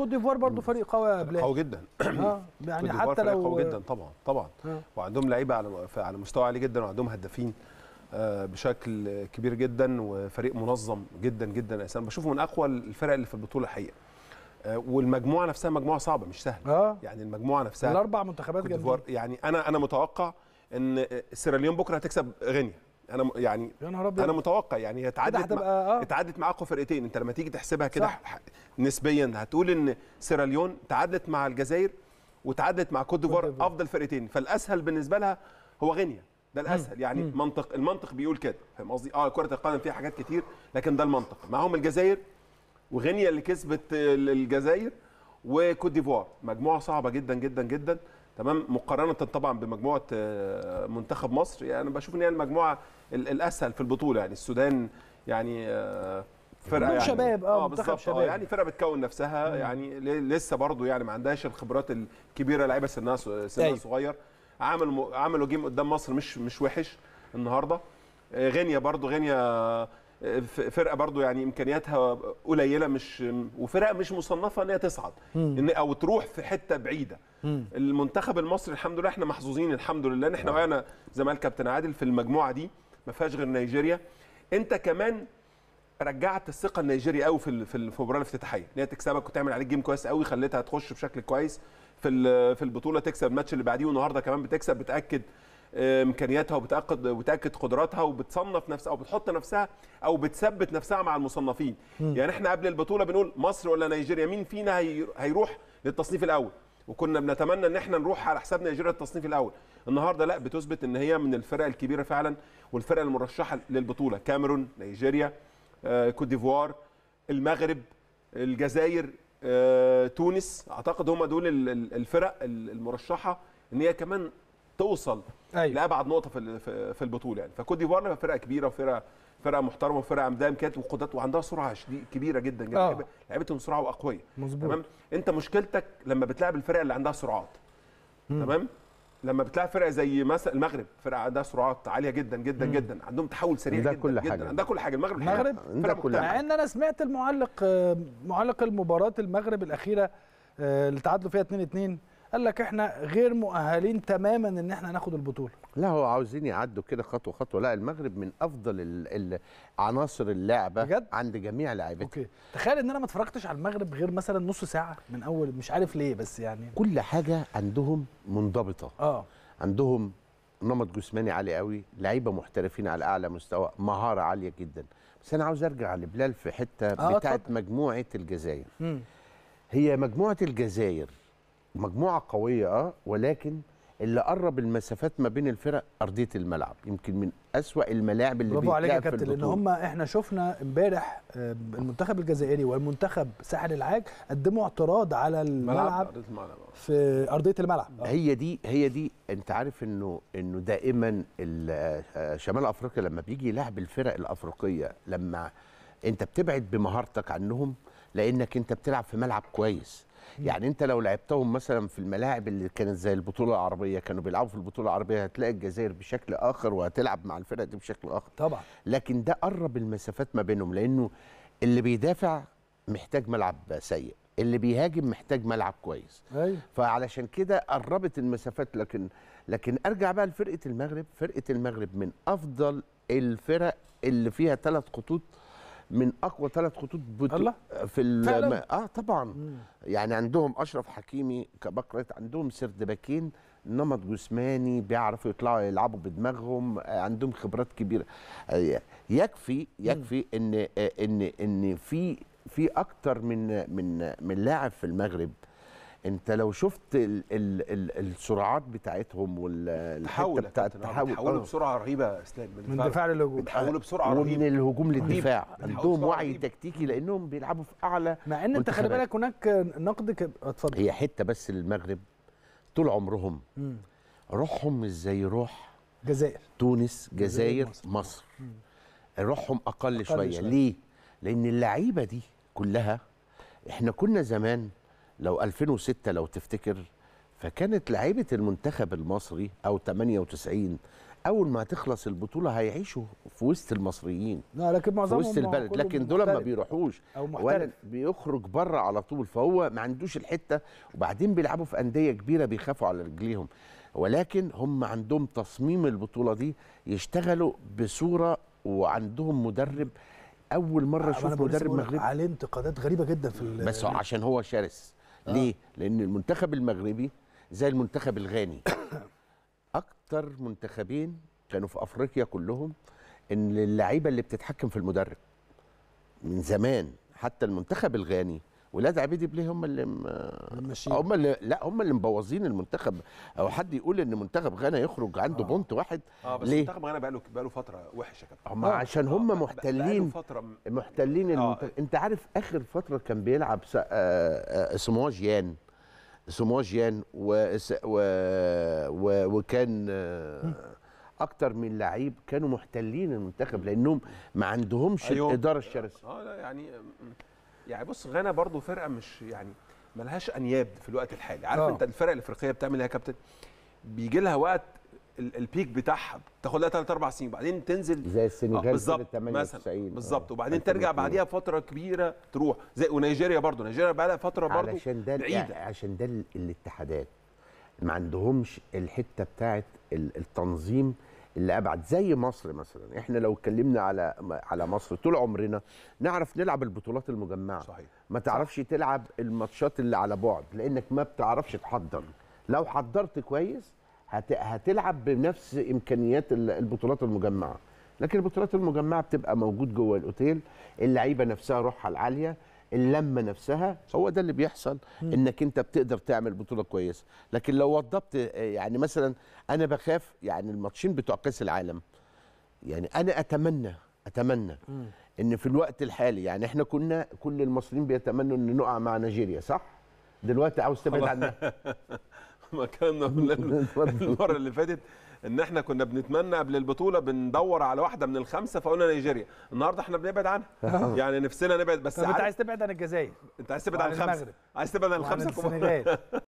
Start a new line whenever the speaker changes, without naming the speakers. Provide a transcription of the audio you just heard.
كوت ديفوار برضه فريق قوي يا قوي جدا اه يعني حتى لو قوي جدا طبعا طبعا آه. وعندهم لعيبه على على مستوى عالي جدا وعندهم هدافين آه، بشكل كبير جدا وفريق منظم جدا جدا انا بشوفه من اقوى الفرق اللي في البطوله الحقيقه آه، والمجموعه نفسها مجموعه صعبه مش سهله آه. يعني المجموعه نفسها الاربع منتخبات جامدين يعني انا انا متوقع ان سيراليون بكره هتكسب غينيا انا يعني يا نهار ابيض انا متوقع يعني هي اتعدت مع... آه. اتعدت اقوى فرقتين انت لما تيجي تحسبها كده نسبيا هتقول ان سيراليون تعادلت مع الجزائر وتعادلت مع كوت ديفوار افضل فرقتين فالاسهل بالنسبه لها هو غينيا ده الاسهل يعني مم. منطق المنطق بيقول كده فاهم قصدي اه كره القدم فيها حاجات كتير لكن ده المنطق معاهم الجزائر وغينيا اللي كسبت الجزائر وكوت ديفوار مجموعه صعبه جدا جدا جدا تمام مقارنه طبعا بمجموعه آه، منتخب مصر يعني انا بشوف ان هي المجموعه الاسهل في البطوله يعني السودان يعني آه فرقه يعني شباب اه, آه، منتخب آه، شباب آه يعني فرقه بتكون نفسها يعني لسه برضو يعني ما عندهاش الخبرات الكبيره لعيبه سنها سنها طيب. صغير عمل عملوا جيم قدام مصر مش مش وحش النهارده آه، غينيا برضو غينيا فرقه برضو يعني امكانياتها قليله مش وفرقه مش مصنفه ان هي تصعد ان او تروح في حته بعيده مم. المنتخب المصري الحمد لله احنا محظوظين الحمد لله ان احنا وقعنا زمالك كابتن عادل في المجموعه دي ما فيهاش غير نيجيريا انت كمان رجعت الثقه النيجيري قوي في في المباراه الافتتاحيه ان هي تكسبك وتعمل عليك جيم كويس قوي خليتها تخش بشكل كويس في في البطوله تكسب الماتش اللي بعديه والنهارده كمان بتكسب بتاكد آه، امكانياتها وبتاكد وبتاكد قدراتها وبتصنف نفسها او بتحط نفسها او بتثبت نفسها مع المصنفين م. يعني احنا قبل البطوله بنقول مصر ولا نيجيريا مين فينا هيروح للتصنيف الاول وكنا بنتمنى ان احنا نروح على حساب نيجيريا التصنيف الاول النهارده لا بتثبت ان هي من الفرق الكبيره فعلا والفرق المرشحه للبطوله كاميرون نيجيريا آه، كوت ديفوار المغرب الجزائر آه، تونس اعتقد هم دول الفرق المرشحه ان هي كمان توصل أيوة. لابعد نقطه في في البطوله يعني فكوت ديفوار فرقه كبيره وفرقه فرقه محترمه وفرقه عندها امكانيات وقدرات وعندها سرعه شديد كبيره جدا جدا يعني. آه. لعيبتهم سرعه واقويه مظبوط تمام انت مشكلتك لما بتلعب الفرقه اللي عندها سرعات تمام لما بتلاقي فرقه زي مثلا المغرب فرقه عندها سرعات عاليه جدا جدا مم. جدا عندهم تحول سريع ده جدا كل حاجة. جدا عندها كل حاجه المغرب المغرب ده كل حاجة. مع ان انا سمعت المعلق آه، معلق المباراه المغرب الاخيره آه، اللي تعادلوا فيها 2 2 قال لك احنا غير مؤهلين تماما ان احنا
ناخد البطوله لا هو عاوزين يعدوا كده خطوه خطوه لا المغرب من افضل عناصر اللعبه بجد؟ عند جميع لاعبتها اوكي تخيل ان انا ما اتفرجتش على المغرب غير مثلا نص ساعه من اول مش عارف ليه بس يعني كل حاجه عندهم منضبطه اه عندهم نمط جسماني عالي قوي لعيبه محترفين على اعلى مستوى مهاره عاليه جدا بس انا عاوز ارجع لبلال في حته آه بتاعه مجموعه الجزائر مم. هي مجموعه الجزائر مجموعه قويه اه ولكن اللي قرب المسافات ما بين الفرق ارضيه الملعب يمكن من اسوا الملاعب اللي برافو عليك يا كابتن لان هم
احنا شفنا امبارح آه، المنتخب الجزائري والمنتخب ساحل العاج قدموا اعتراض على الملعب آه. في ارضيه الملعب آه.
هي دي هي دي انت عارف انه انه دائما شمال افريقيا لما بيجي يلعب الفرق الافريقيه لما انت بتبعد بمهارتك عنهم لانك انت بتلعب في ملعب كويس يعني انت لو لعبتهم مثلا في الملاعب اللي كانت زي البطوله العربيه كانوا بيلعبوا في البطوله العربيه هتلاقي الجزائر بشكل اخر وهتلعب مع الفرق دي بشكل اخر طبعا لكن ده قرب المسافات ما بينهم لانه اللي بيدافع محتاج ملعب سيء اللي بيهاجم محتاج ملعب كويس أيوة. فعلشان كده قربت المسافات لكن لكن ارجع بقى لفرقه المغرب فرقه المغرب من افضل الفرق اللي فيها ثلاث خطوط من اقوى ثلاث خطوط بتو... الله في الم... اه طبعا مم. يعني عندهم اشرف حكيمي كباك رايت عندهم سردباكين نمط جسماني بيعرفوا يطلعوا يلعبوا بدماغهم آه، عندهم خبرات كبيره آه، يكفي يكفي ان آه، ان ان في في اكتر من من من لاعب في المغرب انت لو شفت الـ الـ الـ السرعات بتاعتهم والحته بتاعت التحول بيتحولوا اه. بسرعه رهيبه اسلام من دفاع للهجوم بيتحولوا بسرعه رهيبه من الهجوم للدفاع عندهم وعي رهيب. تكتيكي لانهم بيلعبوا في اعلى مع ان انت خلي بالك هناك نقد اتفضل هي حته بس للمغرب طول عمرهم روحهم مش زي روح جزائر تونس جزائر, جزائر مصر, روحهم اقل, أقل شويه ليه؟ لان اللعيبه دي كلها احنا كنا زمان لو 2006 لو تفتكر فكانت لعيبه المنتخب المصري او 98 اول ما تخلص البطوله هيعيشوا في وسط المصريين لا لكن معظمهم في وسط البلد لكن دول ما بيروحوش او بيخرج بره على طول فهو ما عندوش الحته وبعدين بيلعبوا في انديه كبيره بيخافوا على رجليهم ولكن هم عندهم تصميم البطوله دي يشتغلوا بصوره وعندهم مدرب اول مره أه، اشوف مدرب مغربي عليه انتقادات غريبه جدا في بس عشان هو شرس آه. ليه؟ لأن المنتخب المغربي زي المنتخب الغاني أكتر منتخبين كانوا في أفريقيا كلهم إن اللعيبة اللي بتتحكم في المدرب من زمان حتى المنتخب الغاني ولاد عبيدي بليه هم اللي هم اللي لا هم اللي مبوظين المنتخب او حد يقول ان منتخب غانا يخرج عنده آه. بونت واحد اه بس ليه؟ منتخب
غانا بقاله بقاله فتره وحشه كابتن هم آه.
عشان هم آه. محتلين فترة م... محتلين آه. المنتخب انت عارف اخر فتره كان بيلعب س... آه آه سموا جيان سموا جيان و... و... و... وكان آه اكتر من لعيب كانوا محتلين المنتخب لأنهم ما عندهمش أيوه. الإدارة
الشرسة اه لا يعني آه، يعني بص غانا برضو فرقه مش يعني ملهاش انياب في الوقت الحالي عارف أوه. انت الفرق الافريقيه بتعمل ايه يا كابتن بيجي لها وقت البيك بتاعها تاخد لها 3 4 سنين وبعدين تنزل زي السنغال آه، بالظبط مثلا آه، بالظبط وبعدين ترجع بعديها فتره كبيره تروح زي ونيجيريا برضو نيجيريا بقى لها فتره برضو علشان
ده بعيدة. عشان ده الاتحادات ما عندهمش الحته بتاعه التنظيم اللي ابعد زي مصر مثلا احنا لو اتكلمنا على على مصر طول عمرنا نعرف نلعب البطولات المجمعه صحيح. ما تعرفش صح. تلعب الماتشات اللي على بعد لانك ما بتعرفش تحضر لو حضرت كويس هت... هتلعب بنفس امكانيات البطولات المجمعه لكن البطولات المجمعه بتبقى موجود جوه الاوتيل اللعيبه نفسها روحها العاليه اللمه نفسها هو ده اللي بيحصل انك انت بتقدر تعمل بطوله كويسه لكن لو وضبت يعني مثلا انا بخاف يعني الماتشين بتوع كاس العالم يعني انا اتمنى اتمنى ان في الوقت الحالي يعني احنا كنا كل المصريين بيتمنوا ان نقع مع نيجيريا صح دلوقتي عاوز تبعد عنها
ما كنا المره اللي فاتت ان احنا كنا بنتمنى قبل البطوله بندور على واحده من الخمسه فقلنا نيجيريا النهارده احنا بنبعد عنها آه. يعني نفسنا نبعد بس انت عايز تبعد عن الجزائر انت عايز تبعد عن الخمسه عايز تبعد عن الخمسه